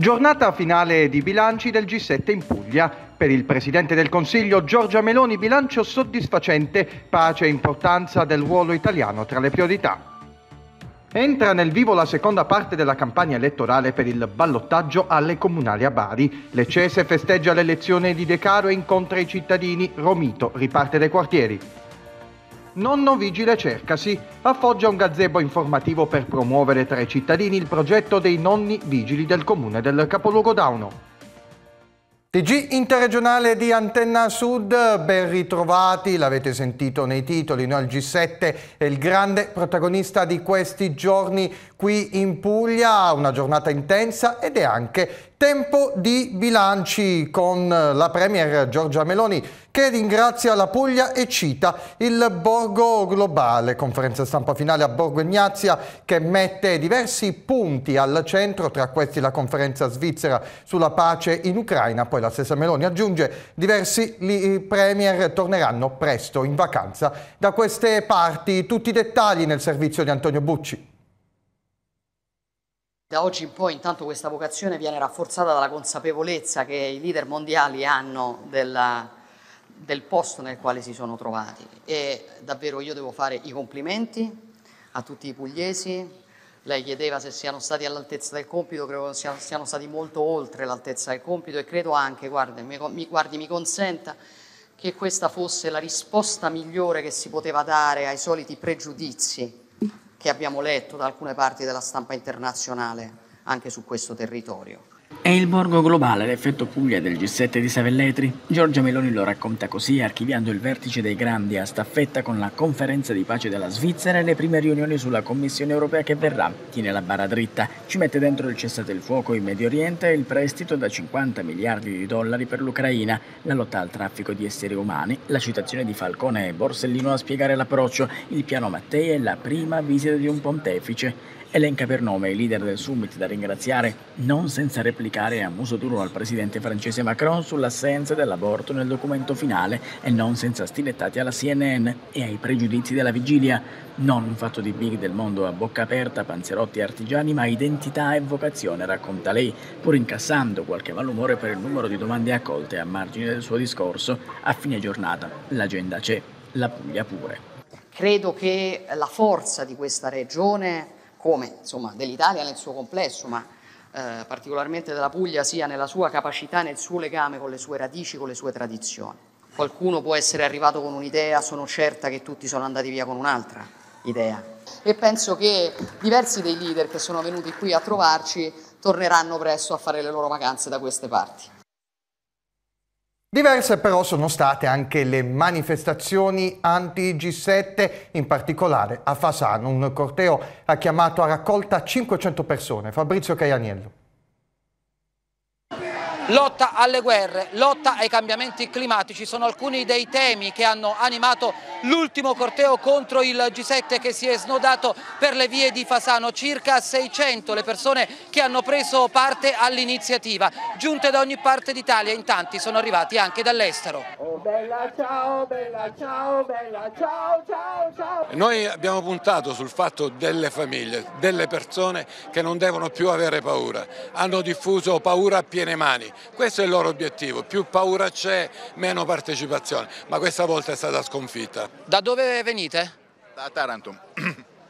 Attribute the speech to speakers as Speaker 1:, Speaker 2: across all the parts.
Speaker 1: Giornata finale di bilanci del G7 in Puglia. Per il Presidente del Consiglio Giorgia Meloni bilancio soddisfacente, pace e importanza del ruolo italiano tra le priorità. Entra nel vivo la seconda parte della campagna elettorale per il ballottaggio alle comunali a Bari. Le Cese festeggia l'elezione di De Caro e incontra i cittadini. Romito riparte dai quartieri. Nonno Vigile Cercasi affoggia un gazebo informativo per promuovere tra i cittadini il progetto dei nonni vigili del comune del capoluogo Dauno. TG interregionale di Antenna Sud, ben ritrovati, l'avete sentito nei titoli, no? il G7 è il grande protagonista di questi giorni qui in Puglia, una giornata intensa ed è anche Tempo di bilanci con la Premier Giorgia Meloni che ringrazia la Puglia e cita il Borgo Globale, conferenza stampa finale a Borgo Ignazia che mette diversi punti al centro, tra questi la conferenza svizzera sulla pace in Ucraina, poi la stessa Meloni aggiunge diversi Premier torneranno presto in vacanza da queste parti, tutti i dettagli nel servizio di Antonio Bucci.
Speaker 2: Da oggi in poi intanto questa vocazione viene rafforzata dalla consapevolezza che i leader mondiali hanno della, del posto nel quale si sono trovati e davvero io devo fare i complimenti a tutti i pugliesi. Lei chiedeva se siano stati all'altezza del compito, credo siano, siano stati molto oltre l'altezza del compito e credo anche, guardi mi, guardi, mi consenta, che questa fosse la risposta migliore che si poteva dare ai soliti pregiudizi che abbiamo letto da alcune parti della stampa internazionale anche su questo territorio.
Speaker 3: È il borgo globale l'effetto Puglia del G7 di Savelletri? Giorgia Meloni lo racconta così archiviando il vertice dei grandi a staffetta con la conferenza di pace della Svizzera e le prime riunioni sulla Commissione europea che verrà. Tiene la barra dritta, ci mette dentro il cessate il fuoco in Medio Oriente e il prestito da 50 miliardi di dollari per l'Ucraina, la lotta al traffico di esseri umani, la citazione di Falcone e Borsellino a spiegare l'approccio, il piano Mattei e la prima visita di un pontefice. Elenca per nome i leader del summit da ringraziare, non senza replicare a muso duro al presidente francese Macron sull'assenza dell'aborto nel documento finale e non senza stilettati alla CNN e ai pregiudizi della vigilia. Non un fatto di big del mondo a bocca aperta, panzerotti e artigiani, ma identità e vocazione, racconta lei, pur incassando qualche malumore per il numero di domande accolte a margine del suo discorso. A fine giornata l'agenda c'è, la Puglia pure.
Speaker 2: Credo che la forza di questa regione come insomma, dell'Italia nel suo complesso, ma eh, particolarmente della Puglia, sia nella sua capacità, nel suo legame con le sue radici, con le sue tradizioni. Qualcuno può essere arrivato con un'idea, sono certa che tutti sono andati via con un'altra idea. E penso che diversi dei leader che sono venuti qui a trovarci torneranno presto a fare le loro vacanze da queste parti.
Speaker 1: Diverse però sono state anche le manifestazioni anti-G7, in particolare a Fasano. Un corteo ha chiamato a raccolta 500 persone. Fabrizio Caianiello.
Speaker 4: Lotta alle guerre, lotta ai cambiamenti climatici sono alcuni dei temi che hanno animato l'ultimo corteo contro il G7 che si è snodato per le vie di Fasano. Circa 600 le persone che hanno preso parte all'iniziativa. Giunte da ogni parte d'Italia, in tanti sono arrivati anche dall'estero.
Speaker 5: Oh bella ciao, bella ciao, bella ciao,
Speaker 6: ciao, Noi abbiamo puntato sul fatto delle famiglie, delle persone che non devono più avere paura. Hanno diffuso paura a piene mani questo è il loro obiettivo, più paura c'è, meno partecipazione, ma questa volta è stata sconfitta.
Speaker 3: Da dove venite? Da Taranto.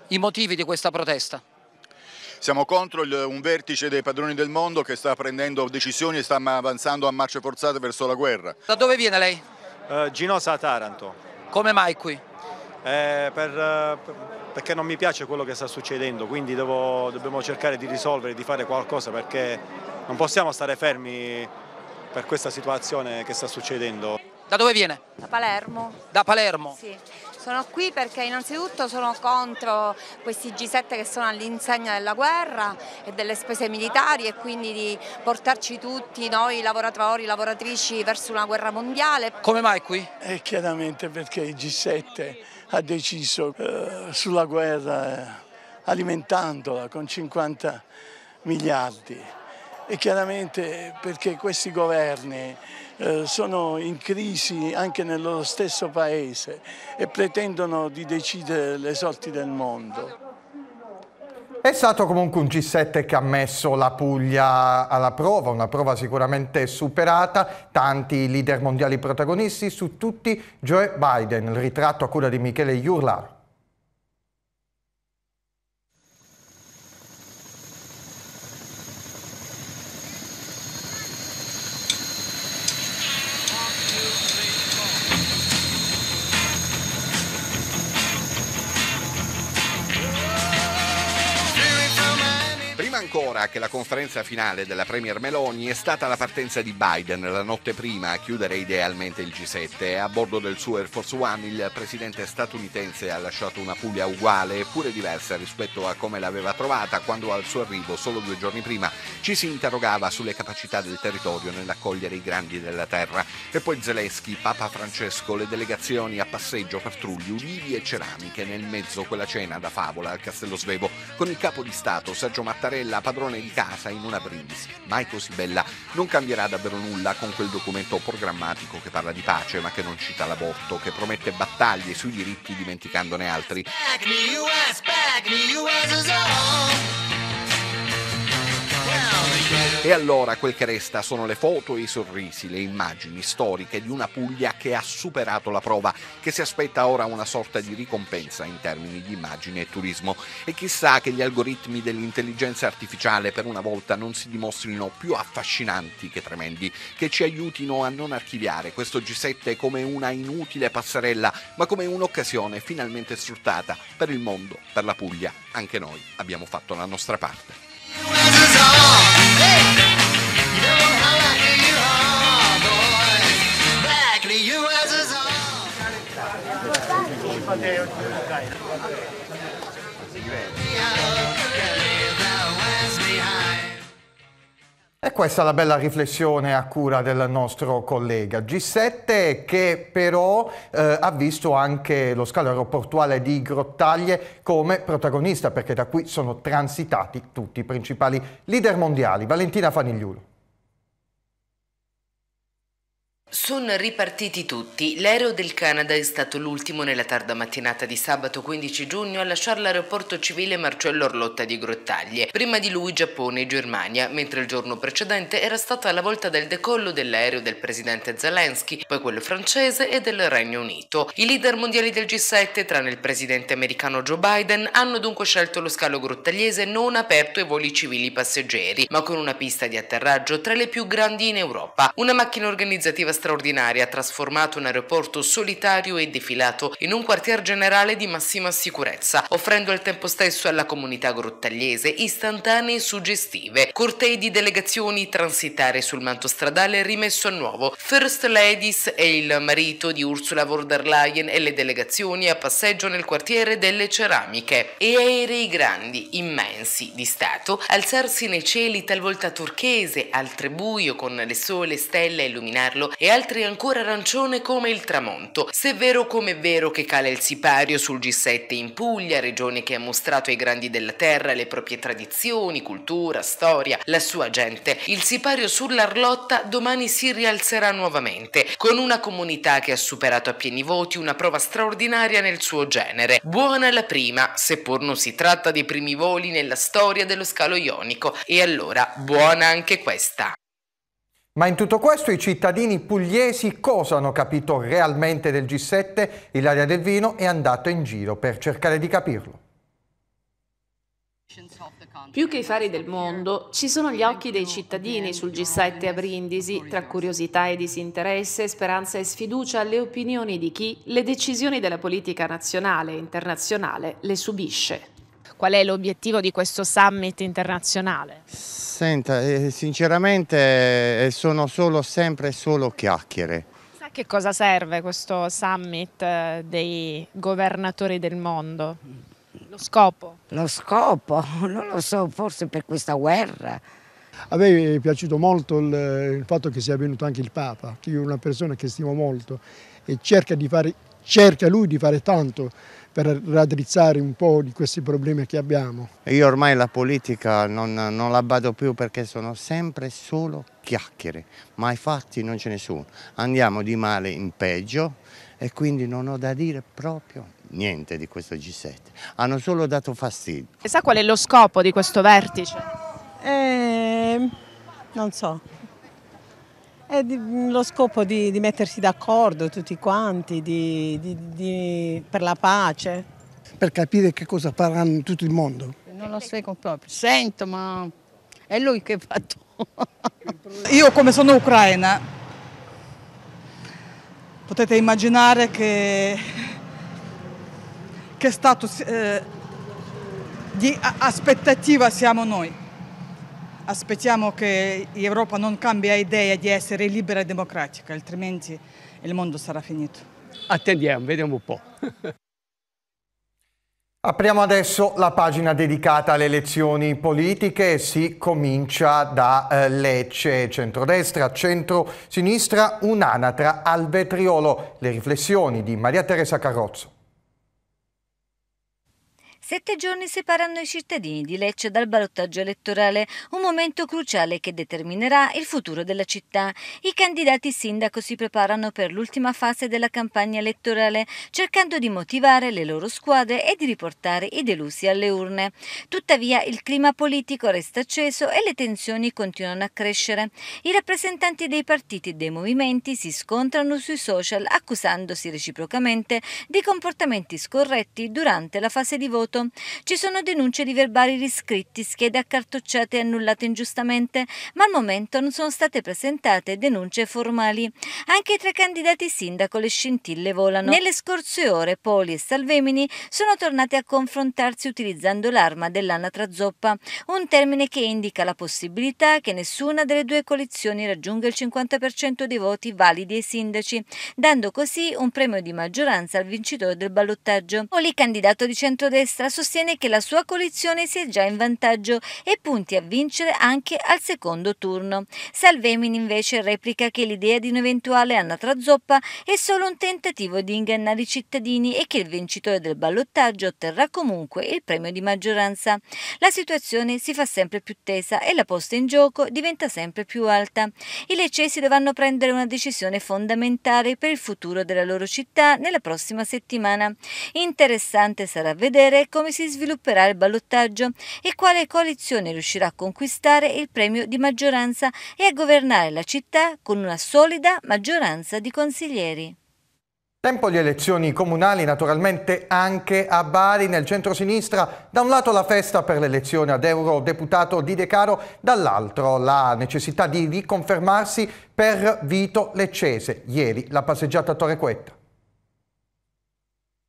Speaker 4: I motivi di questa protesta?
Speaker 6: Siamo contro un vertice dei padroni del mondo che sta prendendo decisioni e sta avanzando a marce forzate verso la guerra.
Speaker 7: Da dove viene lei? Uh, Ginosa a Taranto. Come mai qui? Eh, per, eh, perché non mi piace quello che sta succedendo, quindi devo, dobbiamo cercare di risolvere, di fare qualcosa perché non possiamo stare fermi per questa situazione che sta succedendo. Da dove viene?
Speaker 5: Da Palermo. Da Palermo? Sì. Sono qui perché innanzitutto sono contro questi G7 che sono all'insegna della guerra e delle spese militari e quindi di portarci tutti noi lavoratori, lavoratrici verso una guerra mondiale.
Speaker 6: Come mai qui? E eh, chiaramente perché il G7 ha deciso eh, sulla guerra eh, alimentandola con 50 miliardi
Speaker 8: e chiaramente perché questi governi eh, sono in crisi anche nel loro stesso paese e pretendono di decidere le sorti
Speaker 7: del mondo.
Speaker 1: È stato comunque un G7 che ha messo la Puglia alla prova, una prova sicuramente superata, tanti leader mondiali protagonisti, su tutti Joe Biden, il ritratto a cura di Michele Iurlaro.
Speaker 6: cool ora che la conferenza finale della Premier Meloni è stata la partenza di Biden la notte prima a chiudere idealmente il G7. A bordo del suo Air Force One il presidente statunitense ha lasciato una Puglia uguale eppure diversa rispetto a come l'aveva trovata quando al suo arrivo, solo due giorni prima, ci si interrogava sulle capacità del territorio nell'accogliere i grandi della terra. E poi Zelensky, Papa Francesco, le delegazioni a passeggio, patrulli, ulivi e ceramiche nel mezzo quella cena da favola al Castello Svevo con il capo di Stato Sergio Mattarella, Padova padrone di casa in una brindisi, mai così bella, non cambierà davvero nulla con quel documento programmatico che parla di pace ma che non cita l'aborto, che promette battaglie sui diritti dimenticandone altri.
Speaker 9: Back
Speaker 10: me US, back me US
Speaker 6: e allora quel che resta sono le foto e i sorrisi, le immagini storiche di una Puglia che ha superato la prova, che si aspetta ora una sorta di ricompensa in termini di immagine e turismo. E chissà che gli algoritmi dell'intelligenza artificiale per una volta non si dimostrino più affascinanti che tremendi, che ci aiutino a non archiviare questo G7 come una inutile passerella, ma come un'occasione finalmente sfruttata per il mondo, per la Puglia. Anche noi abbiamo fatto la nostra parte.
Speaker 10: Hey!
Speaker 1: E questa è la bella riflessione a cura del nostro collega G7 che però eh, ha visto anche lo scalo aeroportuale di Grottaglie come protagonista perché da qui sono transitati tutti i principali leader mondiali. Valentina Fanigliulo.
Speaker 4: Sono ripartiti tutti. L'aereo del Canada è stato l'ultimo nella tarda mattinata di sabato 15 giugno a lasciare l'aeroporto civile Marcello Orlotta di Grottaglie. Prima di lui Giappone e Germania, mentre il giorno precedente era stata la volta del decollo dell'aereo del presidente Zelensky, poi quello francese e del Regno Unito. I leader mondiali del G7, tranne il presidente americano Joe Biden, hanno dunque scelto lo scalo grottagliese non aperto ai voli civili passeggeri, ma con una pista di atterraggio tra le più grandi in Europa. Una macchina organizzativa straordinaria ha trasformato un aeroporto solitario e defilato in un quartier generale di massima sicurezza, offrendo al tempo stesso alla comunità grottagliese istantanee suggestive, cortei di delegazioni transitare sul manto stradale rimesso a nuovo, First Ladies e il marito di Ursula von der Leyen e le delegazioni a passeggio nel quartiere delle ceramiche e aerei grandi, immensi, di Stato, alzarsi nei cieli talvolta turchese, altre buio con le sole stelle a illuminarlo e altri ancora arancione come il tramonto. Se è vero come è vero che cala il sipario sul G7 in Puglia, regione che ha mostrato ai grandi della terra le proprie tradizioni, cultura, storia, la sua gente, il sipario sull'Arlotta domani si rialzerà nuovamente, con una comunità che ha superato a pieni voti una prova straordinaria nel suo genere. Buona la prima, seppur non si tratta dei primi voli nella storia dello scalo ionico, e allora buona anche questa.
Speaker 1: Ma in tutto questo i cittadini pugliesi cosa hanno capito realmente del G7? Ilaria Del Vino è andata in giro per cercare di capirlo.
Speaker 11: Più che i fari del mondo, ci sono gli occhi dei cittadini sul G7 a Brindisi, tra curiosità e disinteresse, speranza e sfiducia alle opinioni di chi le decisioni della politica nazionale e internazionale le subisce. Qual è l'obiettivo di questo summit internazionale?
Speaker 1: Senta,
Speaker 6: eh, sinceramente eh, sono solo sempre solo chiacchiere.
Speaker 11: Sa che cosa serve questo summit eh, dei governatori del mondo?
Speaker 2: Lo scopo? Lo scopo? Non lo so, forse per questa guerra.
Speaker 9: A me è piaciuto molto il, il, fatto che sia venuto anche il Papa, che è una persona che stimo molto e cerca, di fare, cerca lui di fare tanto per raddrizzare un po' di questi problemi che abbiamo.
Speaker 1: Io ormai la politica non, non la bado più perché sono sempre solo chiacchiere, ma i fatti non ce ne sono. Andiamo di male in peggio e quindi non ho da dire proprio niente di questo G7. Hanno solo dato fastidio.
Speaker 11: E sa qual è lo scopo di questo vertice? Eh, non so. È di, mm, lo scopo di, di mettersi d'accordo
Speaker 8: tutti quanti di, per la pace. Per capire che
Speaker 7: cosa faranno in tutto il mondo.
Speaker 2: Non lo seguo proprio, sento ma è lui che fa
Speaker 8: tutto. Io come sono ucraina, potete immaginare che, che status eh, di aspettativa siamo noi aspettiamo che l'Europa non cambia idea di essere libera e democratica, altrimenti il mondo sarà finito.
Speaker 6: Attendiamo, vediamo un po'.
Speaker 1: Apriamo adesso la pagina dedicata alle elezioni politiche, si comincia da eh, Lecce, centrodestra, centrosinistra, un'anatra al vetriolo, le riflessioni di Maria Teresa Carrozzo.
Speaker 12: Sette giorni separano i cittadini di Lecce dal ballottaggio elettorale, un momento cruciale che determinerà il futuro della città. I candidati sindaco si preparano per l'ultima fase della campagna elettorale, cercando di motivare le loro squadre e di riportare i delusi alle urne. Tuttavia il clima politico resta acceso e le tensioni continuano a crescere. I rappresentanti dei partiti e dei movimenti si scontrano sui social accusandosi reciprocamente di comportamenti scorretti durante la fase di voto scorso. Ci sono denunce di verbali riscritti, schede accartocciate e annullate ingiustamente, ma al momento non sono state presentate denunce formali. Anche tra i candidati sindaco le scintille volano. Nelle scorse ore Poli e Salvemini sono tornati a confrontarsi utilizzando l'arma dell'anatra zoppa, un termine che indica la possibilità che nessuna delle due coalizioni raggiunga il 50% dei voti validi ai sindaci, dando così un premio di maggioranza al vincitore del ballottaggio. Poli, candidato di centrodestra, sostiene che la sua coalizione sia già in vantaggio e punti a vincere anche al secondo turno. Salvemini invece replica che l'idea di un'eventuale Anna zoppa è solo un tentativo di ingannare i cittadini e che il vincitore del ballottaggio otterrà comunque il premio di maggioranza. La situazione si fa sempre più tesa e la posta in gioco diventa sempre più alta. I leccesi dovranno prendere una decisione fondamentale per il futuro della loro città nella prossima settimana. Interessante sarà vedere come si svilupperà il ballottaggio e quale coalizione riuscirà a conquistare il premio di maggioranza e a governare la città con una solida maggioranza di consiglieri.
Speaker 1: Tempo di elezioni comunali naturalmente anche a Bari nel centro-sinistra, da un lato la festa per l'elezione ad eurodeputato di De Caro, dall'altro la necessità di riconfermarsi per Vito Leccese, ieri la passeggiata a Torre Quetta.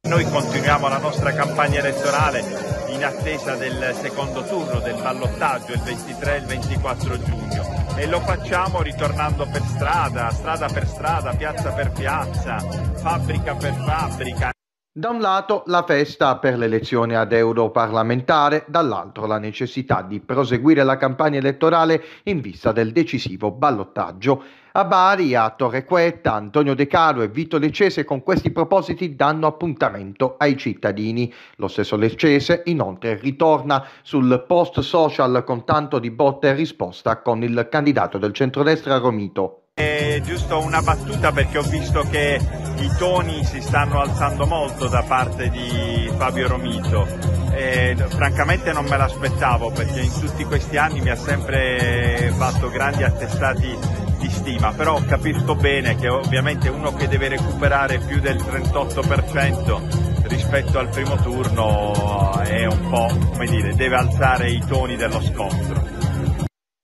Speaker 13: Noi continuiamo la nostra campagna elettorale
Speaker 6: in attesa del secondo turno del ballottaggio il 23 e il 24 giugno e lo facciamo ritornando per strada, strada per strada, piazza per piazza, fabbrica per fabbrica.
Speaker 1: Da un lato la festa per l'elezione ad europarlamentare, dall'altro la necessità di proseguire la campagna elettorale in vista del decisivo ballottaggio. A Bari, a Torre Quetta, Antonio De Caro e Vito Leccese con questi propositi danno appuntamento ai cittadini. Lo stesso Leccese inoltre ritorna sul post social con tanto di botta e risposta con il candidato del centrodestra Romito.
Speaker 6: E giusto una battuta perché ho visto che i toni si stanno alzando molto da parte di Fabio Romito. E, francamente non me l'aspettavo perché in tutti questi anni mi ha sempre fatto grandi attestati di stima, però capisco bene che ovviamente uno che deve recuperare più del 38% rispetto al primo turno è un po', come dire, deve alzare i toni dello scontro.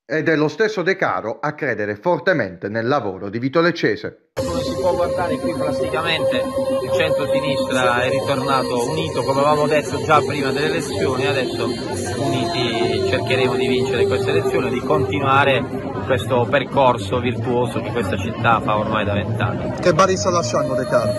Speaker 1: Ed è lo stesso De Caro a credere fortemente nel lavoro di Vito Leccese.
Speaker 3: Come si può guardare qui plasticamente il centro-sinistra è ritornato unito, come avevamo detto già prima delle elezioni, adesso uniti cercheremo di vincere questa elezione, di continuare questo percorso virtuoso che questa città fa ormai da vent'anni.
Speaker 1: Che Bari sta lasciando De Caro?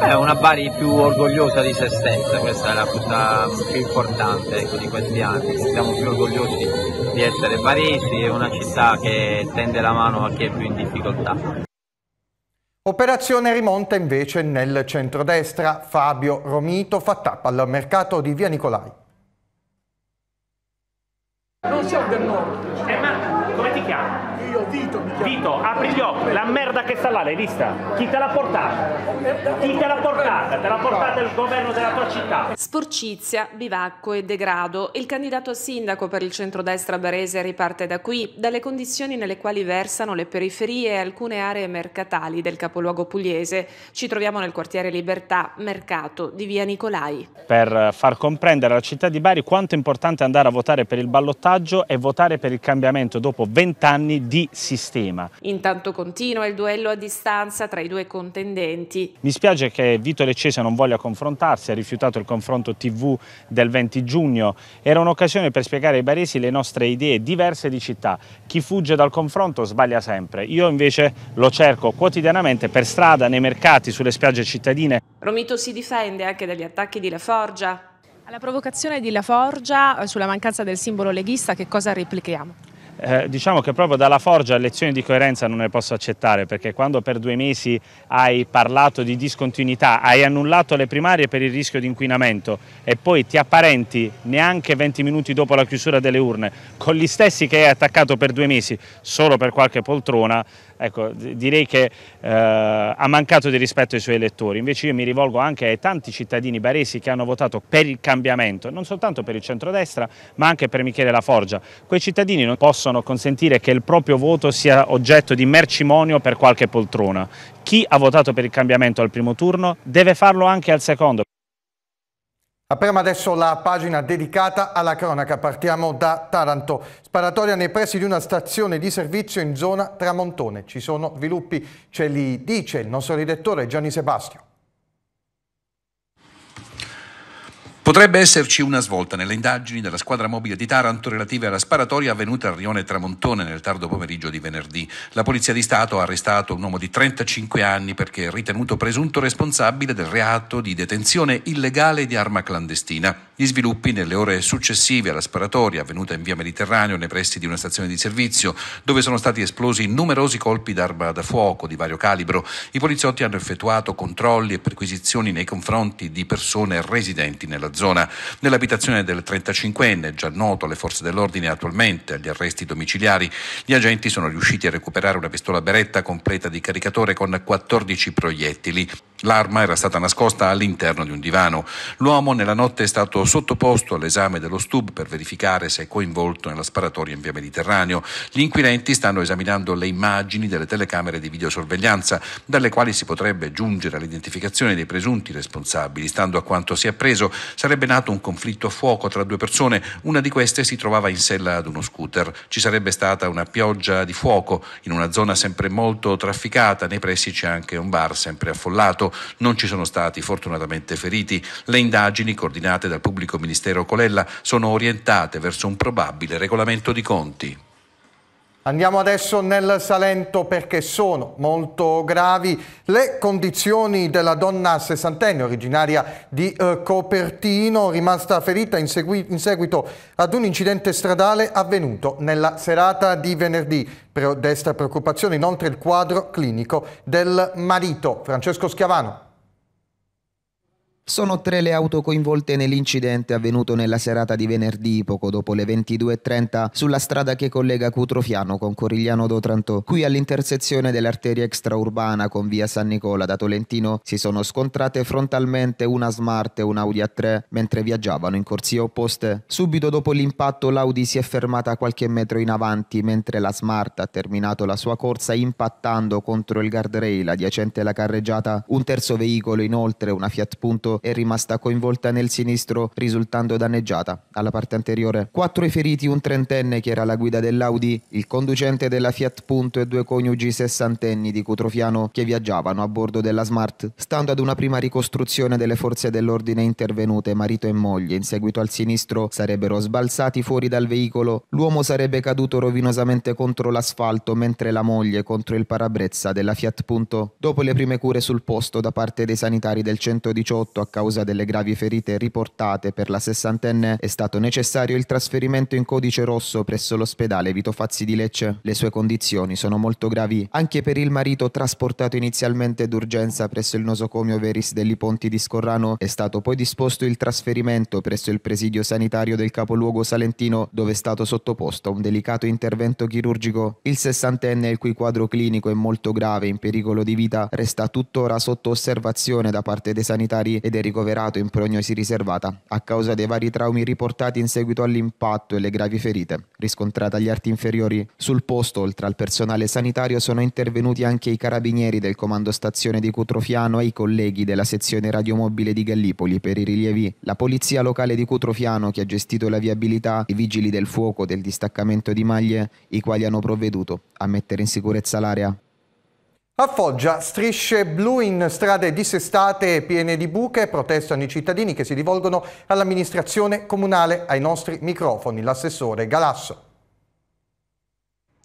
Speaker 3: È una Bari più orgogliosa di se stessa, questa è la cosa più importante ecco, di questi anni, siamo più orgogliosi di tutti di essere baresi e
Speaker 7: una città che tende la mano a chi è più in difficoltà.
Speaker 1: Operazione rimonta invece nel centrodestra. Fabio Romito fa tappa al mercato di Via Nicolai.
Speaker 3: Non siamo del nord. Eh, ma
Speaker 7: come ti chiami? io, Vito mi chiamo. Vito, apri gli occhi, la merda che sta là, l'hai vista? Chi te l'ha portata? Chi te l'ha portata? Te l'ha portata il governo della tua città.
Speaker 11: Sporcizia, bivacco e degrado. Il candidato a sindaco per il centrodestra barese riparte da qui, dalle condizioni nelle quali versano le periferie e alcune aree mercatali del capoluogo pugliese. Ci troviamo nel quartiere Libertà, mercato di via Nicolai.
Speaker 7: Per far comprendere alla città di Bari quanto è importante andare a votare per il ballottaggio e votare per il cambiamento dopo vent'anni di di sistema.
Speaker 11: Intanto continua il duello a distanza tra i due contendenti.
Speaker 7: Mi spiace che Vito Leccese non voglia confrontarsi, ha rifiutato il confronto TV del 20 giugno. Era un'occasione per spiegare ai baresi le nostre idee diverse di città. Chi fugge dal confronto sbaglia sempre. Io invece lo cerco quotidianamente per strada, nei mercati, sulle spiagge cittadine.
Speaker 11: Romito si difende anche dagli attacchi di La Forgia. Alla provocazione di La Forgia eh, sulla mancanza del simbolo leghista che cosa replichiamo?
Speaker 7: Eh, diciamo che proprio dalla Forgia lezioni di coerenza non ne posso accettare perché quando per due mesi hai parlato di discontinuità, hai annullato le primarie per il rischio di inquinamento e poi ti apparenti neanche 20 minuti dopo la chiusura delle urne con gli stessi che hai attaccato per due mesi solo per qualche poltrona, Ecco, direi che eh, ha mancato di rispetto ai suoi elettori, invece io mi rivolgo anche ai tanti cittadini baresi che hanno votato per il cambiamento, non soltanto per il centrodestra ma anche per Michele Laforgia. Quei cittadini non possono consentire che il proprio voto sia oggetto di mercimonio per qualche poltrona. Chi ha votato per il cambiamento al primo turno deve farlo anche al secondo.
Speaker 1: Apriamo adesso la pagina dedicata alla cronaca, partiamo da Taranto. Sparatoria nei pressi di una stazione di servizio in zona Tramontone. Ci sono sviluppi, ce li dice il nostro direttore Gianni Sebastio.
Speaker 13: Potrebbe esserci una svolta nelle indagini della squadra mobile di Taranto relative alla sparatoria avvenuta a Rione Tramontone nel tardo pomeriggio di venerdì. La Polizia di Stato ha arrestato un uomo di 35 anni perché è ritenuto presunto responsabile del reato di detenzione illegale di arma clandestina. Gli sviluppi nelle ore successive alla sparatoria avvenuta in via Mediterraneo nei pressi di una stazione di servizio dove sono stati esplosi numerosi colpi d'arma da fuoco di vario calibro. I poliziotti hanno effettuato controlli e perquisizioni nei confronti di persone residenti nella zona. Nell'abitazione del 35enne, già noto alle forze dell'ordine attualmente agli arresti domiciliari, gli agenti sono riusciti a recuperare una pistola beretta completa di caricatore con 14 proiettili. L'arma era stata nascosta all'interno di un divano. L'uomo nella notte è stato sottoposto all'esame dello STUB per verificare se è coinvolto nella sparatoria in via Mediterraneo. Gli inquirenti stanno esaminando le immagini delle telecamere di videosorveglianza, dalle quali si potrebbe giungere all'identificazione dei presunti responsabili. Stando a quanto si è appreso, sarebbe nato un conflitto a fuoco tra due persone. Una di queste si trovava in sella ad uno scooter. Ci sarebbe stata una pioggia di fuoco in una zona sempre molto trafficata. Nei pressi c'è anche un bar sempre affollato. Non ci sono stati fortunatamente feriti. Le indagini, coordinate dal pubblico ministero Colella, sono orientate verso un probabile regolamento di conti.
Speaker 1: Andiamo adesso nel Salento perché sono molto gravi le condizioni della donna sessantenne originaria di eh, Copertino rimasta ferita in, in seguito ad un incidente stradale avvenuto nella serata di venerdì. Desta preoccupazione inoltre il quadro clinico del marito Francesco Schiavano.
Speaker 9: Sono tre le auto coinvolte nell'incidente avvenuto nella serata di venerdì, poco dopo le 22.30, sulla strada che collega Cutrofiano con Corigliano d'Otranto. Qui all'intersezione dell'arteria extraurbana con via San Nicola da Tolentino si sono scontrate frontalmente una Smart e un Audi A3 mentre viaggiavano in corsie opposte. Subito dopo l'impatto l'Audi si è fermata qualche metro in avanti mentre la Smart ha terminato la sua corsa impattando contro il guardrail adiacente alla carreggiata. Un terzo veicolo inoltre, una Fiat Punto, è rimasta coinvolta nel sinistro risultando danneggiata alla parte anteriore. Quattro i feriti, un trentenne che era la guida dell'Audi, il conducente della Fiat Punto e due coniugi sessantenni di Cutrofiano che viaggiavano a bordo della Smart. Stando ad una prima ricostruzione delle forze dell'ordine intervenute, marito e moglie, in seguito al sinistro, sarebbero sbalzati fuori dal veicolo. L'uomo sarebbe caduto rovinosamente contro l'asfalto mentre la moglie contro il parabrezza della Fiat Punto. Dopo le prime cure sul posto da parte dei sanitari del 118 a causa delle gravi ferite riportate per la sessantenne è stato necessario il trasferimento in codice rosso presso l'ospedale Vito Fazzi di Lecce. Le sue condizioni sono molto gravi anche per il marito trasportato inizialmente d'urgenza presso il nosocomio Veris degli Ponti di Scorrano è stato poi disposto il trasferimento presso il presidio sanitario del capoluogo salentino dove è stato sottoposto a un delicato intervento chirurgico. Il sessantenne, il cui quadro clinico è molto grave in pericolo di vita, resta tuttora sotto osservazione da parte dei sanitari e ed è ricoverato in prognosi riservata a causa dei vari traumi riportati in seguito all'impatto e le gravi ferite riscontrate agli arti inferiori. Sul posto, oltre al personale sanitario, sono intervenuti anche i carabinieri del comando stazione di Cutrofiano e i colleghi della sezione radiomobile di Gallipoli per i rilievi, la polizia locale di Cutrofiano che ha gestito la viabilità, i vigili del fuoco del distaccamento di maglie, i quali hanno provveduto a mettere in sicurezza l'area.
Speaker 1: A Foggia, strisce blu in strade dissestate e piene di buche, protestano i cittadini che si rivolgono all'amministrazione comunale ai nostri microfoni, l'assessore Galasso.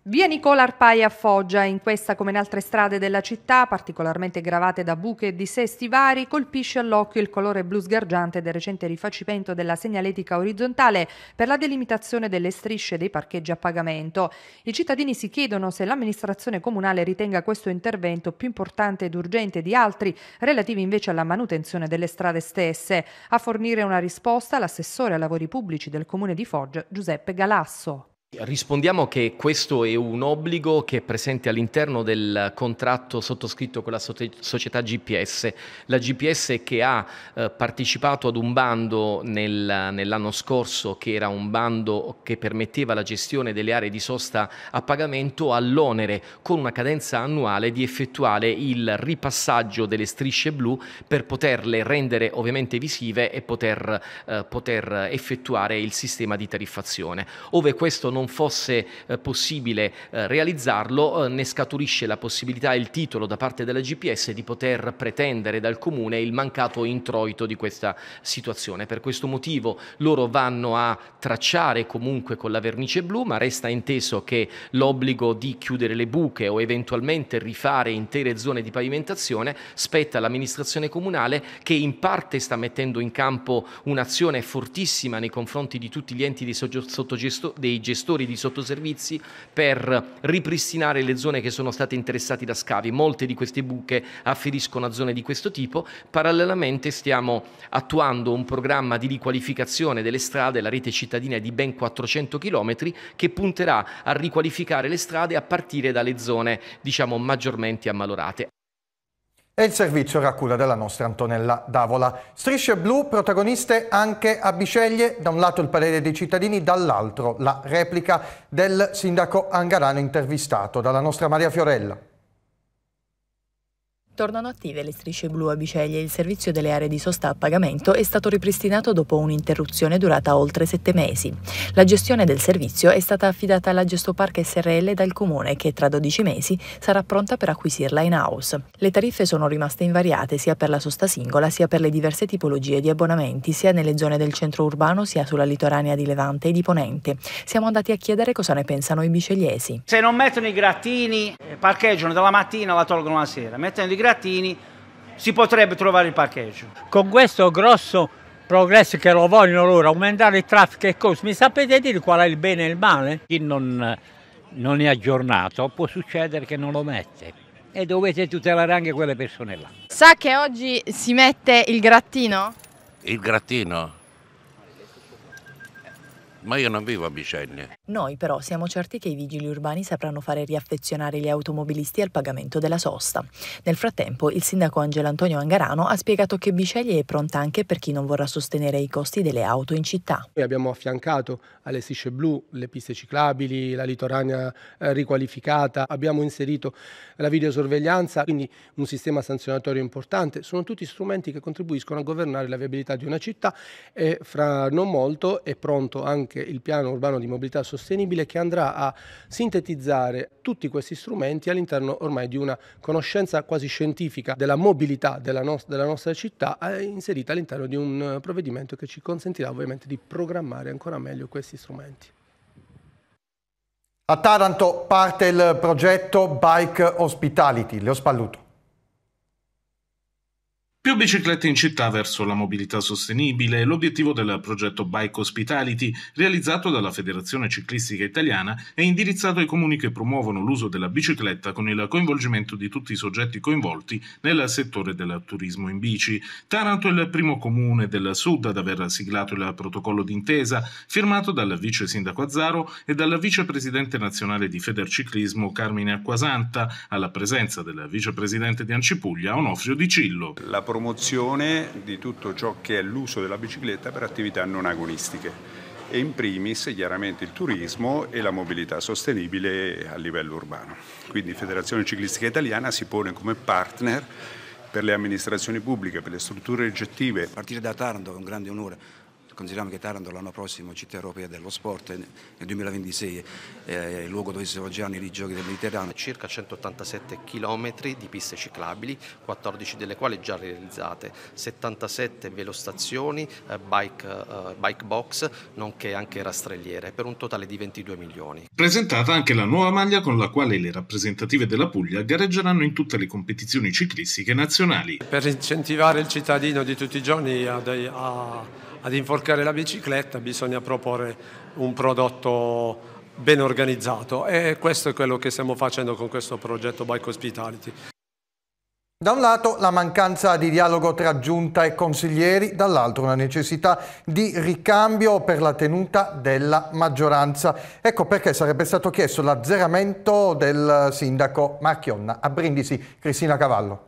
Speaker 5: Via Nicola Arpaia a Foggia, in questa come in altre strade della città, particolarmente gravate da buche e di dissesti vari, colpisce all'occhio il colore blu sgargiante del recente rifacimento della segnaletica orizzontale per la delimitazione delle strisce dei parcheggi a pagamento. I cittadini si chiedono se l'amministrazione comunale ritenga questo intervento più importante ed urgente di altri, relativi invece alla manutenzione delle strade stesse. A fornire una risposta l'assessore ai lavori pubblici del comune di Foggia, Giuseppe Galasso.
Speaker 3: Rispondiamo che questo è un obbligo che è presente all'interno del contratto sottoscritto con la società GPS. La GPS che ha eh, partecipato ad un bando nel, nell'anno scorso, che era un bando che permetteva la gestione delle aree di sosta a pagamento, ha l'onere con una cadenza annuale di effettuare il ripassaggio delle strisce blu per poterle rendere ovviamente visive e poter, eh, poter effettuare il sistema di tariffazione. Ove questo non non fosse eh, possibile eh, realizzarlo, eh, ne scaturisce la possibilità e il titolo da parte della GPS di poter pretendere dal comune il mancato introito di questa situazione. Per questo motivo loro vanno a tracciare comunque con la vernice blu, ma resta inteso che l'obbligo di chiudere le buche o eventualmente rifare intere zone di pavimentazione spetta all'amministrazione comunale che in parte sta mettendo in campo un'azione fortissima nei confronti di tutti gli enti dei, dei gestori gestori di sottoservizi per ripristinare le zone che sono state interessate da scavi. Molte di queste buche afferiscono a zone di questo tipo. Parallelamente stiamo attuando un programma di riqualificazione delle strade, la rete cittadina è di ben 400 km, che punterà a riqualificare le strade a partire dalle zone diciamo, maggiormente ammalorate.
Speaker 1: E il servizio era a cura della nostra Antonella Davola. Strisce blu, protagoniste anche a Biceglie, da un lato il parere dei cittadini, dall'altro la replica del sindaco Angarano intervistato dalla nostra Maria Fiorella.
Speaker 14: Tornano attive le strisce blu a Biceglie. Il servizio delle aree di sosta a pagamento è stato ripristinato dopo un'interruzione durata oltre sette mesi. La gestione del servizio è stata affidata alla Gestopark SRL dal comune che tra 12 mesi sarà pronta per acquisirla in house. Le tariffe sono rimaste invariate sia per la sosta singola sia per le diverse tipologie di abbonamenti, sia nelle zone del centro urbano sia sulla litoranea di Levante e di Ponente. Siamo andati a chiedere cosa ne pensano i bicegliesi.
Speaker 7: Se non mettono i grattini, eh, parcheggiano dalla mattina, la tolgono la sera. Mettendo i grattini gratini si potrebbe trovare il parcheggio. Con questo grosso progresso che lo vogliono loro, aumentare il traffico e cose, mi sapete dire qual è il bene e il male? Chi non, non è aggiornato può succedere che non lo mette e dovete tutelare anche quelle persone là.
Speaker 14: Sa che oggi si mette il grattino?
Speaker 13: Il grattino? ma io non vivo a Bicenne.
Speaker 14: Noi però siamo certi che i vigili urbani sapranno fare riaffezionare gli automobilisti al pagamento della sosta. Nel frattempo il sindaco Angelo Antonio Angarano ha spiegato che Biceglie è pronta anche per chi non vorrà sostenere i costi delle auto in
Speaker 3: città. Noi abbiamo affiancato alle strisce blu le piste ciclabili, la litoranea eh, riqualificata, abbiamo inserito la videosorveglianza, quindi un sistema sanzionatorio importante. Sono tutti strumenti che contribuiscono a governare la viabilità di una città e fra non molto è pronto anche che è il piano urbano di mobilità sostenibile che andrà a sintetizzare tutti questi strumenti all'interno ormai di una conoscenza quasi scientifica della mobilità della, no della nostra città eh, inserita all'interno di un eh, provvedimento che ci consentirà ovviamente di programmare ancora meglio questi strumenti.
Speaker 1: A Taranto parte il progetto Bike Hospitality, Leo Spalluto.
Speaker 10: Più biciclette in città verso la mobilità sostenibile è l'obiettivo del progetto Bike Hospitality realizzato dalla Federazione Ciclistica Italiana e indirizzato ai comuni che promuovono l'uso della bicicletta con il coinvolgimento di tutti i soggetti coinvolti nel settore del turismo in bici. Taranto è il primo comune del sud ad aver siglato il protocollo d'intesa firmato dal vice sindaco Azzaro e dal vicepresidente nazionale di Federciclismo Carmine Acquasanta alla presenza del vicepresidente di Ancipuglia Onofrio Di Cillo. La promozione di tutto ciò che è l'uso della bicicletta per attività non
Speaker 13: agonistiche e in primis chiaramente il turismo e la mobilità sostenibile a livello urbano. Quindi Federazione Ciclistica Italiana si pone come partner per le amministrazioni pubbliche, per le strutture ricettive. Partire da Taranto è un grande onore, Consideriamo che Taranto l'anno prossimo città europea dello sport, nel 2026 eh, è il luogo dove si svolgeranno
Speaker 3: i giochi del Mediterraneo. Circa 187 km di piste ciclabili, 14 delle quali già realizzate, 77 velostazioni, eh, bike, eh, bike box, nonché anche rastrelliere, per un totale di 22 milioni.
Speaker 10: Presentata anche la nuova maglia con la quale le rappresentative della Puglia gareggeranno in tutte le competizioni ciclistiche nazionali. Per incentivare il cittadino di tutti i giorni a, a ad inforcare la bicicletta bisogna proporre un prodotto ben organizzato e questo è quello che stiamo facendo con questo progetto Bike Hospitality.
Speaker 1: Da un lato la mancanza di dialogo tra giunta e consiglieri, dall'altro una necessità di ricambio per la tenuta della maggioranza. Ecco perché sarebbe stato chiesto l'azzeramento del sindaco Marchionna a Brindisi, Cristina Cavallo.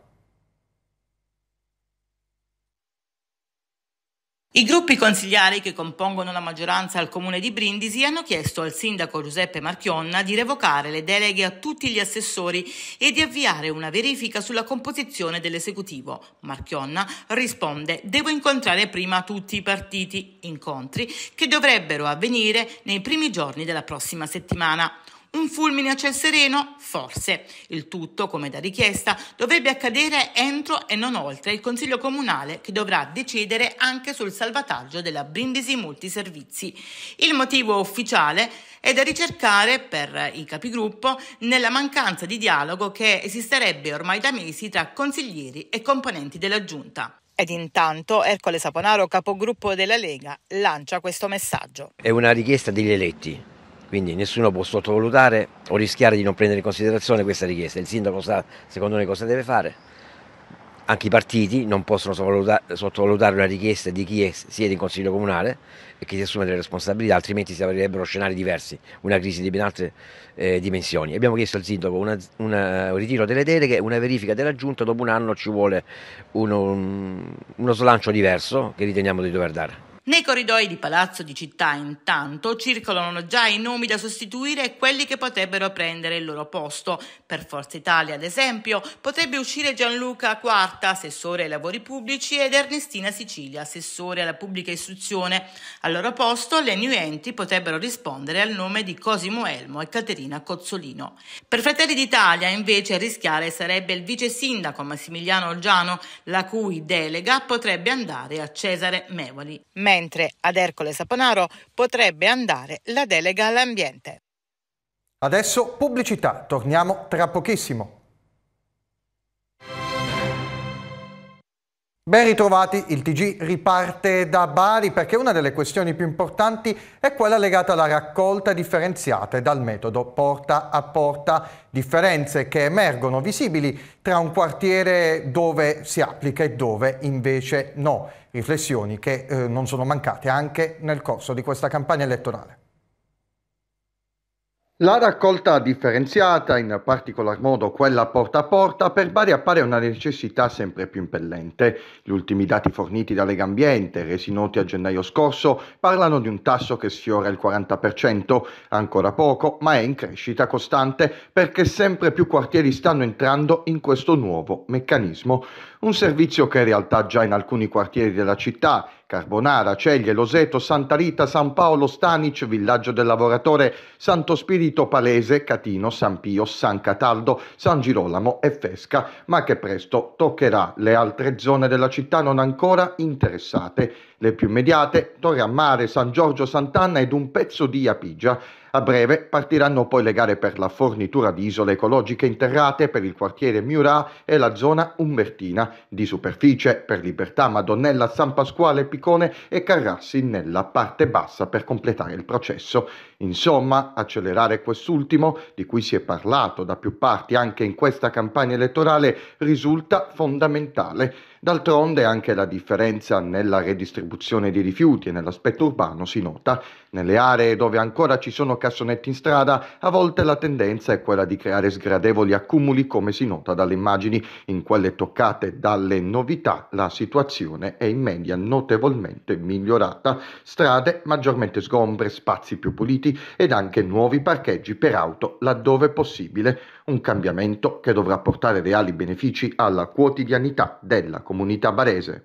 Speaker 8: I gruppi consigliari che compongono la maggioranza al comune di Brindisi hanno chiesto al sindaco Giuseppe Marchionna di revocare le deleghe a tutti gli assessori e di avviare una verifica sulla composizione dell'esecutivo. Marchionna risponde devo incontrare prima tutti i partiti, incontri che dovrebbero avvenire nei primi giorni della prossima settimana. Un fulmine a ciel sereno? Forse. Il tutto, come da richiesta, dovrebbe accadere entro e non oltre il Consiglio Comunale che dovrà decidere anche sul salvataggio della Brindisi Multiservizi. Il motivo ufficiale è da ricercare per i capigruppo nella mancanza di dialogo che esisterebbe ormai da mesi tra consiglieri e componenti della Giunta. Ed intanto Ercole Saponaro, capogruppo della Lega, lancia questo messaggio.
Speaker 3: È una richiesta degli eletti quindi nessuno può sottovalutare o rischiare di non prendere in considerazione questa richiesta. Il sindaco sa secondo noi cosa deve fare. Anche i partiti non possono sottovalutare una richiesta di chi è, siede in Consiglio Comunale e chi si assume delle responsabilità, altrimenti si avrebbero scenari diversi, una crisi di ben altre eh, dimensioni. Abbiamo chiesto al sindaco una, una, un ritiro delle deleghe, una verifica della giunta, dopo un anno ci vuole uno, uno slancio diverso che riteniamo di dover dare.
Speaker 8: Nei corridoi di Palazzo di Città intanto circolano già i nomi da sostituire e quelli che potrebbero prendere il loro posto. Per Forza Italia, ad esempio, potrebbe uscire Gianluca Quarta, assessore ai lavori pubblici, ed Ernestina Sicilia, assessore alla pubblica istruzione. Al loro posto le new entry potrebbero rispondere al nome di Cosimo Elmo e Caterina Cozzolino. Per Fratelli d'Italia, invece, a rischiare sarebbe il vice sindaco Massimiliano Olgiano, la cui delega potrebbe andare a Cesare Mevoli mentre ad Ercole Saponaro potrebbe andare la delega all'ambiente.
Speaker 1: Adesso pubblicità, torniamo tra pochissimo. Ben ritrovati, il TG riparte da Bari perché una delle questioni più importanti è quella legata alla raccolta differenziata dal metodo porta a porta, differenze che emergono visibili tra un quartiere dove si applica e dove invece no, riflessioni che eh, non sono mancate anche nel corso di questa campagna elettorale. La raccolta differenziata, in particolar modo quella porta a porta, per Bari appare una necessità sempre più impellente. Gli ultimi dati forniti da Lega Ambiente, resi noti a gennaio scorso, parlano di un tasso che sfiora il 40%, ancora poco, ma è in crescita costante perché sempre più quartieri stanno entrando in questo nuovo meccanismo. Un servizio che in realtà già in alcuni quartieri della città, Carbonara, Ceglie, Loseto, Santa Rita, San Paolo, Stanic, Villaggio del Lavoratore, Santo Spirito, Palese, Catino, San Pio, San Cataldo, San Girolamo e Fesca, ma che presto toccherà le altre zone della città non ancora interessate le più immediate, Torre a Mare, San Giorgio Sant'Anna ed un pezzo di Apigia. A breve partiranno poi le gare per la fornitura di isole ecologiche interrate per il quartiere Miura e la zona Umbertina, di superficie per Libertà, Madonnella, San Pasquale, Picone e Carrassi nella parte bassa per completare il processo. Insomma, accelerare quest'ultimo, di cui si è parlato da più parti anche in questa campagna elettorale, risulta fondamentale. D'altronde anche la differenza nella redistribuzione dei rifiuti e nell'aspetto urbano si nota. Nelle aree dove ancora ci sono cassonetti in strada, a volte la tendenza è quella di creare sgradevoli accumuli come si nota dalle immagini. In quelle toccate dalle novità la situazione è in media notevolmente migliorata. Strade maggiormente sgombre, spazi più puliti ed anche nuovi parcheggi per auto laddove possibile un cambiamento che dovrà portare reali benefici alla quotidianità della comunità barese.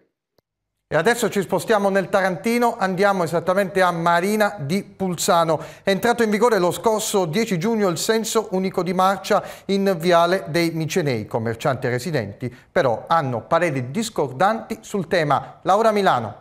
Speaker 1: E adesso ci spostiamo nel Tarantino, andiamo esattamente a Marina di Pulsano. È entrato in vigore lo scorso 10 giugno il senso unico di marcia in Viale dei Micenei. Commercianti e residenti però hanno pareri discordanti sul tema. Laura Milano.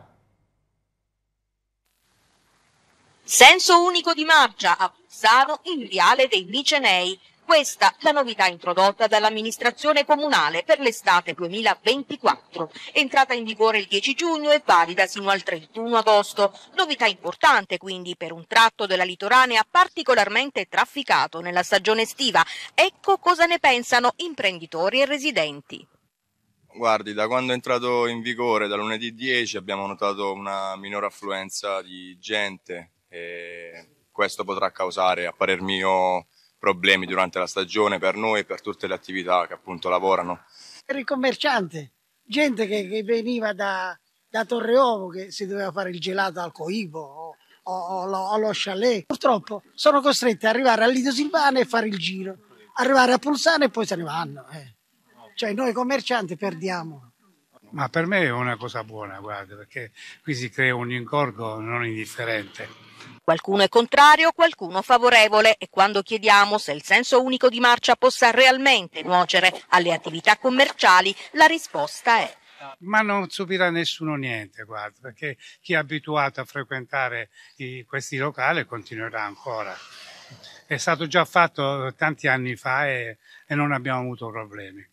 Speaker 15: Senso unico di marcia a Pulsano in Viale dei Micenei. Questa la novità introdotta dall'amministrazione comunale per l'estate 2024, entrata in vigore il 10 giugno e valida sino al 31 agosto. Novità importante quindi per un tratto della litoranea particolarmente trafficato nella stagione estiva. Ecco cosa ne pensano imprenditori e residenti.
Speaker 6: Guardi, da quando è entrato in vigore, da lunedì 10, abbiamo notato una minore affluenza di gente e questo potrà causare, a parer mio, problemi durante la stagione per noi e per tutte le attività che appunto lavorano.
Speaker 15: Per il commerciante, gente che, che veniva da, da Torreomo che si doveva fare il gelato al Coibo o, o, o, allo chalet. Purtroppo sono costretti ad arrivare a Lido Silvano e fare il giro, arrivare a Pulsano e poi se ne vanno. Eh. Cioè noi commercianti perdiamo.
Speaker 7: Ma per me è una cosa buona, guarda, perché qui si crea un incorgo non
Speaker 15: indifferente. Qualcuno è contrario, qualcuno favorevole e quando chiediamo se il senso unico di marcia possa realmente nuocere alle attività commerciali, la risposta è
Speaker 7: ma non subirà nessuno niente, guarda, perché chi è abituato a frequentare i, questi locali continuerà ancora. È stato già fatto tanti
Speaker 1: anni fa e, e non abbiamo avuto problemi.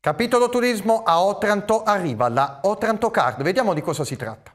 Speaker 1: Capitolo turismo a Otranto arriva la Otranto Card. Vediamo di cosa si tratta.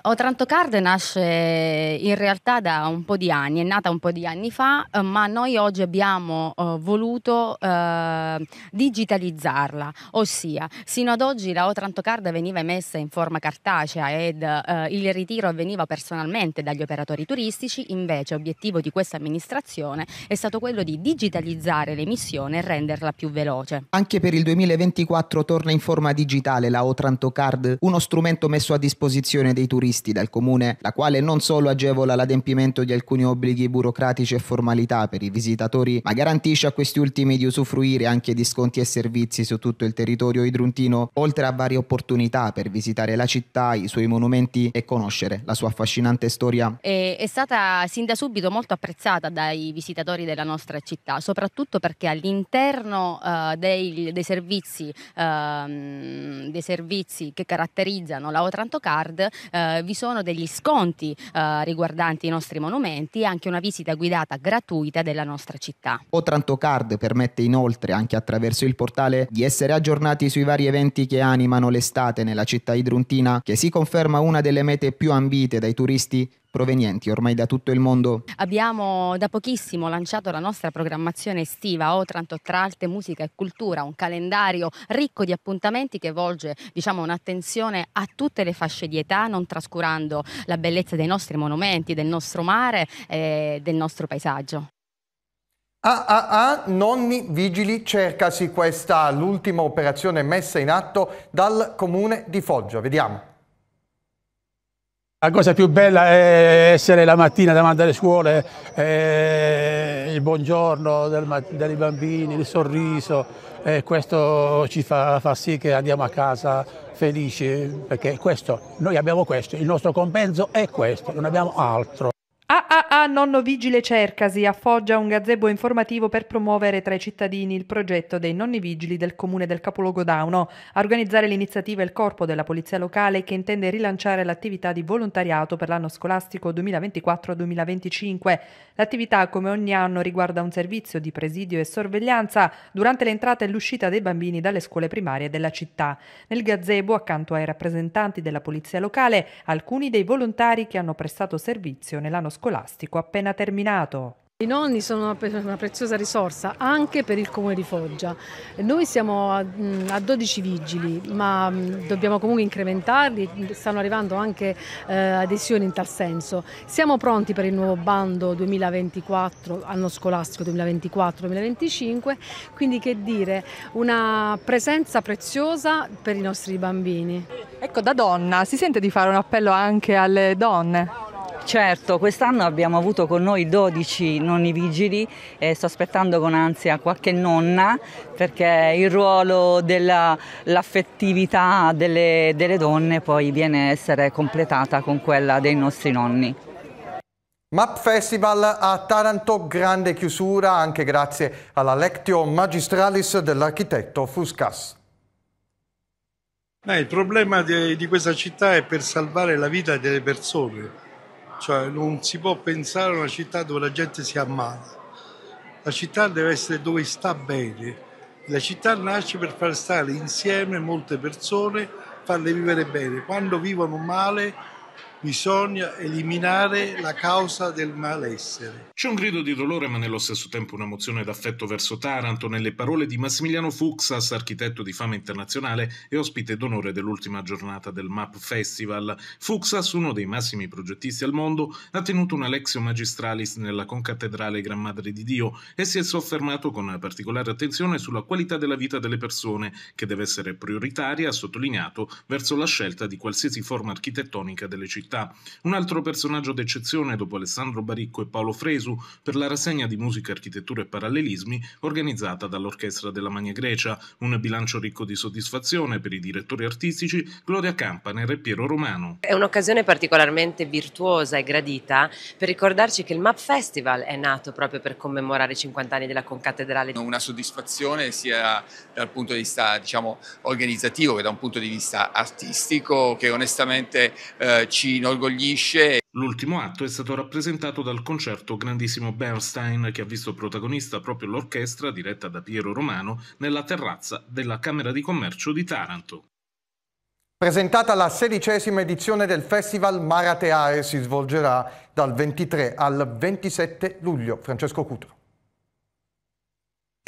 Speaker 15: Otranto Card nasce in realtà da un po' di anni, è nata un po' di anni fa, eh, ma noi oggi abbiamo eh, voluto eh, digitalizzarla, ossia sino ad oggi la Otranto Card veniva emessa in forma cartacea ed eh, il ritiro avveniva personalmente dagli operatori turistici, invece obiettivo di questa amministrazione è stato quello di digitalizzare l'emissione e renderla più veloce.
Speaker 9: Anche per il 2024 torna in forma digitale la Otranto Card, uno strumento messo a disposizione dei turisti previsti dal comune, la quale non solo agevola l'adempimento di alcuni obblighi burocratici e formalità per i visitatori, ma garantisce a questi ultimi di usufruire anche di sconti e servizi su tutto il territorio idruntino, oltre a varie opportunità per visitare la città, i suoi monumenti e conoscere la sua affascinante storia.
Speaker 15: È, è stata sin da subito molto apprezzata dai visitatori della nostra città, soprattutto perché all'interno uh, dei, dei, servizi, uh, dei, servizi, che caratterizzano la Otranto Card uh, eh, vi sono degli sconti eh, riguardanti i nostri monumenti e anche una visita guidata gratuita della nostra città.
Speaker 9: OtrantoCard permette inoltre anche attraverso il portale di essere aggiornati sui vari eventi che animano l'estate nella città idruntina che si conferma una delle mete più ambite dai turisti provenienti ormai da tutto il mondo?
Speaker 15: Abbiamo da pochissimo lanciato la nostra programmazione estiva Otranto tra arte, musica e cultura, un calendario ricco di appuntamenti che volge diciamo, un'attenzione a tutte le fasce di età, non trascurando la bellezza dei nostri monumenti, del nostro mare e del nostro paesaggio.
Speaker 1: AAA Nonni Vigili cercasi questa l'ultima operazione messa in atto dal comune di Foggia. Vediamo.
Speaker 7: La cosa più bella è essere la mattina davanti alle scuole, eh, il buongiorno del, dei bambini, il sorriso, eh, questo ci fa, fa, sì che andiamo a casa felici, perché questo, noi abbiamo questo, il nostro compenso è questo, non abbiamo altro.
Speaker 5: AAA ah, ah, ah, Nonno Vigile Cercasi affoggia un gazebo informativo per promuovere tra i cittadini il progetto dei nonni vigili del comune del capoluogo Dauno. A organizzare l'iniziativa il corpo della polizia locale che intende rilanciare l'attività di volontariato per l'anno scolastico 2024-2025. L'attività come ogni anno riguarda un servizio di presidio e sorveglianza durante l'entrata e l'uscita dei bambini dalle scuole primarie della città. Nel gazebo accanto ai rappresentanti della polizia locale alcuni dei volontari che hanno prestato servizio nell'anno scolastico scolastico appena terminato.
Speaker 11: I nonni sono una preziosa risorsa anche per il comune di Foggia. Noi siamo a, 12 vigili, ma dobbiamo comunque incrementarli, stanno arrivando anche eh, adesioni in tal senso. Siamo pronti per il nuovo bando 2024, anno scolastico 2024-2025, quindi che dire, una presenza preziosa per i nostri bambini. Ecco, da donna si sente di fare un appello
Speaker 5: anche alle donne?
Speaker 12: Certo, quest'anno abbiamo avuto con noi 12 nonni vigili e sto aspettando con ansia qualche nonna perché il ruolo dell'affettività delle, delle donne poi viene a essere completata con quella dei nostri nonni.
Speaker 1: MAP Festival a Taranto, grande chiusura anche grazie alla Lectio Magistralis dell'architetto Fuscas.
Speaker 13: Eh, il problema di, di questa città è per salvare la vita delle persone cioè non si può pensare a una città dove la gente si ammala. La città deve essere dove sta bene. La città nasce per far stare insieme molte persone, farle vivere bene. Quando vivono male
Speaker 10: Bisogna eliminare la causa del malessere. C'è un grido di dolore, ma nello stesso tempo un'emozione d'affetto verso Taranto, nelle parole di Massimiliano Fuxas, architetto di fama internazionale e ospite d'onore dell'ultima giornata del MAP Festival. Fuxas, uno dei massimi progettisti al mondo, ha tenuto un Alexio magistralis nella concattedrale Gran Madre di Dio e si è soffermato con particolare attenzione sulla qualità della vita delle persone, che deve essere prioritaria, ha sottolineato, verso la scelta di qualsiasi forma architettonica delle città città. Un altro personaggio d'eccezione, dopo Alessandro Baricco e Paolo Fresu, per la rassegna di musica, architettura e parallelismi organizzata dall'Orchestra della Magna Grecia. Un bilancio ricco di soddisfazione per i direttori artistici Gloria Campaner e Piero Romano.
Speaker 11: È un'occasione particolarmente virtuosa e gradita per ricordarci che il MAP Festival è nato proprio
Speaker 6: per commemorare i 50 anni della concattedrale. Una soddisfazione sia dal punto di vista diciamo, organizzativo che da un punto di vista artistico che onestamente eh,
Speaker 10: ci inorgoglisce. L'ultimo atto è stato rappresentato dal concerto Grandissimo Bernstein che ha visto protagonista proprio l'orchestra diretta da Piero Romano nella terrazza della Camera di Commercio di Taranto.
Speaker 1: Presentata la sedicesima edizione del Festival Marateare si svolgerà dal 23 al 27 luglio. Francesco
Speaker 13: Cutro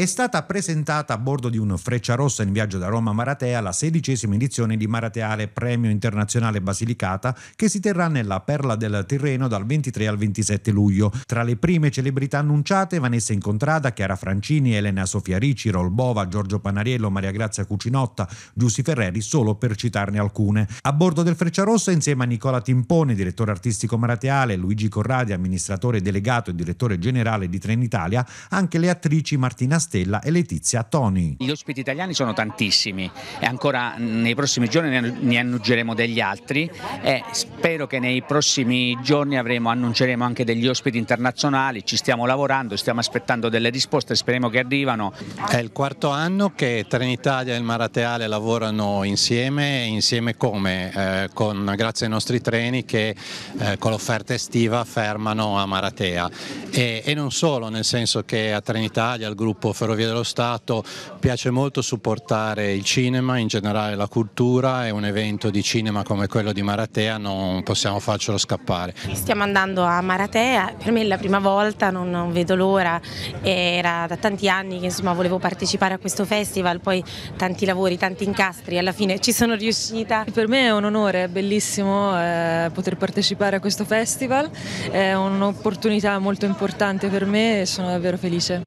Speaker 13: è stata presentata a bordo di un Frecciarossa in viaggio da Roma a Maratea la sedicesima edizione di Marateale Premio Internazionale Basilicata che si terrà nella Perla del Tirreno dal 23 al 27 luglio. Tra le prime celebrità annunciate Vanessa Incontrada, Chiara Francini, Elena Sofia Ricci, Rolbova, Giorgio Panariello, Maria Grazia Cucinotta, Giussi Ferreri, solo per citarne alcune. A bordo del Frecciarossa insieme a Nicola Timpone, direttore artistico Marateale, Luigi Corradi, amministratore delegato e direttore generale di Trenitalia, anche le attrici Martina St- Mastella e Letizia Toni.
Speaker 7: Gli ospiti italiani sono tantissimi e ancora nei prossimi giorni ne annuggeremo degli altri e spero che nei prossimi giorni avremo, annunceremo anche degli ospiti internazionali, ci stiamo lavorando, stiamo aspettando delle risposte, speriamo che arrivano.
Speaker 6: È il quarto anno che Trenitalia e il Marateale lavorano insieme, insieme come? Eh, con, grazie ai nostri treni che eh, con l'offerta estiva fermano a Maratea e, e non solo, nel senso che a Trenitalia il gruppo Ferrovie dello Stato piace molto supportare il cinema, in generale la cultura e un evento di cinema come quello di Maratea non possiamo farcelo scappare.
Speaker 11: Stiamo andando a Maratea, per me è la prima volta, non, vedo l'ora, era da tanti anni che insomma, volevo partecipare a questo festival, poi tanti lavori, tanti incastri, alla fine ci sono riuscita. Per me è un onore, è bellissimo eh, poter partecipare a questo festival, è un'opportunità molto importante per me e sono davvero felice.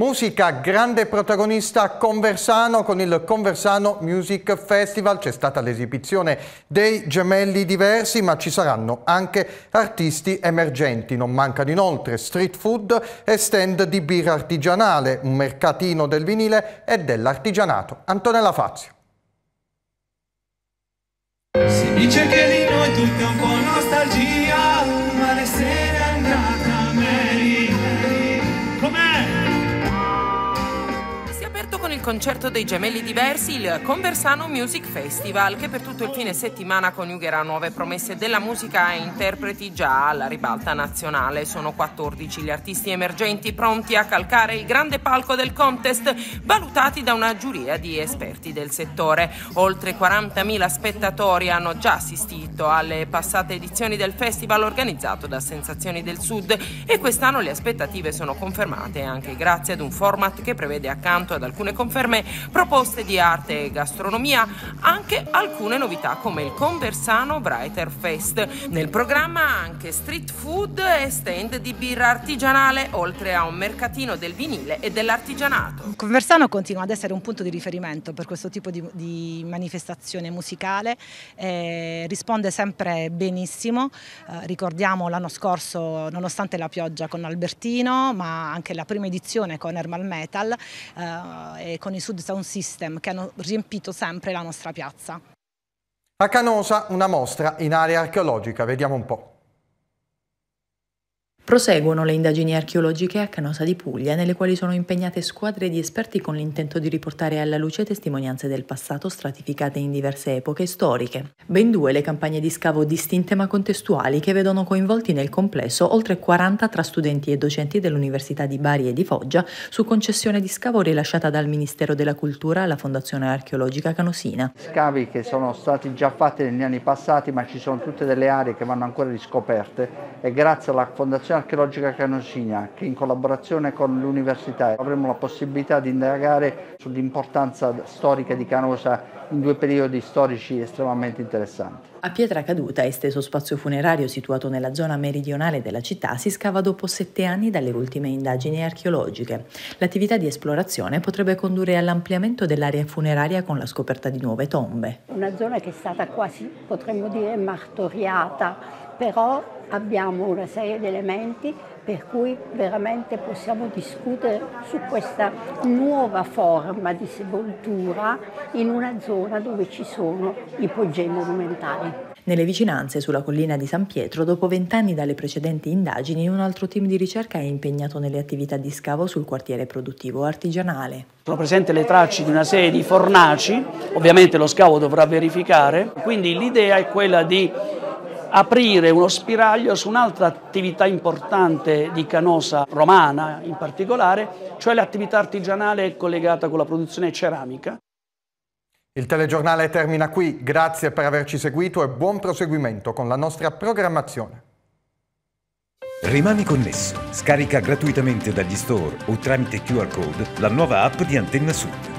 Speaker 1: Musica, grande protagonista Conversano con il Conversano Music Festival. C'è stata l'esibizione dei gemelli diversi, ma ci saranno anche artisti emergenti. Non mancano inoltre street food e stand di birra artigianale, un mercatino del vinile e dell'artigianato. Antonella Fazio.
Speaker 10: Si dice che di noi tutti un po' nostalgia, ma le sere andranno
Speaker 4: il concerto dei gemelli diversi, il Conversano Music Festival, che per tutto il fine settimana coniugherà nuove promesse della musica e interpreti già alla ribalta nazionale. Sono 14 gli artisti emergenti pronti a calcare il grande palco del contest, valutati da una giuria di esperti del settore. Oltre 40.000 spettatori hanno già assistito alle passate edizioni del festival organizzato da Sensazioni del Sud e quest'anno le aspettative sono confermate anche grazie ad un format che prevede accanto ad alcune competenze conferme, proposte di arte e gastronomia, anche alcune novità come il Conversano Brighter Fest. Nel programma anche street food e stand di birra artigianale, oltre a un mercatino del vinile e dell'artigianato.
Speaker 8: Conversano continua ad essere un punto di riferimento per questo tipo di, di manifestazione musicale, eh, risponde sempre benissimo, eh, ricordiamo l'anno scorso nonostante la pioggia con Albertino, ma anche la prima edizione con Hermal Metal eh, con i Sud Sound System che hanno riempito sempre la nostra piazza.
Speaker 1: A Canosa una mostra in area archeologica, vediamo un po'.
Speaker 14: Proseguono le indagini archeologiche a Canosa di Puglia, nelle quali sono impegnate squadre di esperti con l'intento di riportare alla luce testimonianze del passato stratificate in diverse epoche storiche. Ben due le campagne di scavo distinte ma contestuali che vedono coinvolti nel complesso oltre 40 tra studenti e docenti dell'Università di Bari e di Foggia su concessione di scavo rilasciata dal Ministero della Cultura alla Fondazione Archeologica Canosina.
Speaker 6: Scavi che sono stati già fatti negli anni passati ma ci sono tutte delle aree che vanno ancora riscoperte e grazie alla Fondazione archeologica canosina che in collaborazione con l'università avremo la possibilità di indagare sull'importanza storica di Canosa in due periodi storici estremamente interessanti. A Pietra Caduta,
Speaker 14: esteso spazio funerario situato nella zona meridionale della città, si scava dopo sette anni dalle ultime indagini archeologiche. L'attività di esplorazione potrebbe condurre all'ampliamento dell'area funeraria con la scoperta di nuove tombe.
Speaker 15: Una zona che è stata quasi, potremmo dire, martoriata però abbiamo una serie di elementi per cui veramente possiamo discutere su questa nuova forma di sepoltura in una zona dove ci sono i poggei monumentali.
Speaker 14: Nelle vicinanze, sulla collina di San Pietro, dopo vent'anni dalle precedenti indagini, un altro team di ricerca è impegnato nelle attività di scavo sul quartiere produttivo artigianale.
Speaker 7: Sono presenti le tracce di una serie di fornaci, ovviamente lo scavo dovrà verificare, quindi l'idea è quella di aprire uno spiraglio su un'altra attività importante di Canosa romana in particolare, cioè l'attività artigianale collegata con la produzione ceramica.
Speaker 1: Il telegiornale termina qui, grazie per averci seguito e buon proseguimento con la nostra programmazione.
Speaker 13: Rimani connesso, scarica gratuitamente dagli store o tramite QR code la nuova app di Antenna Sud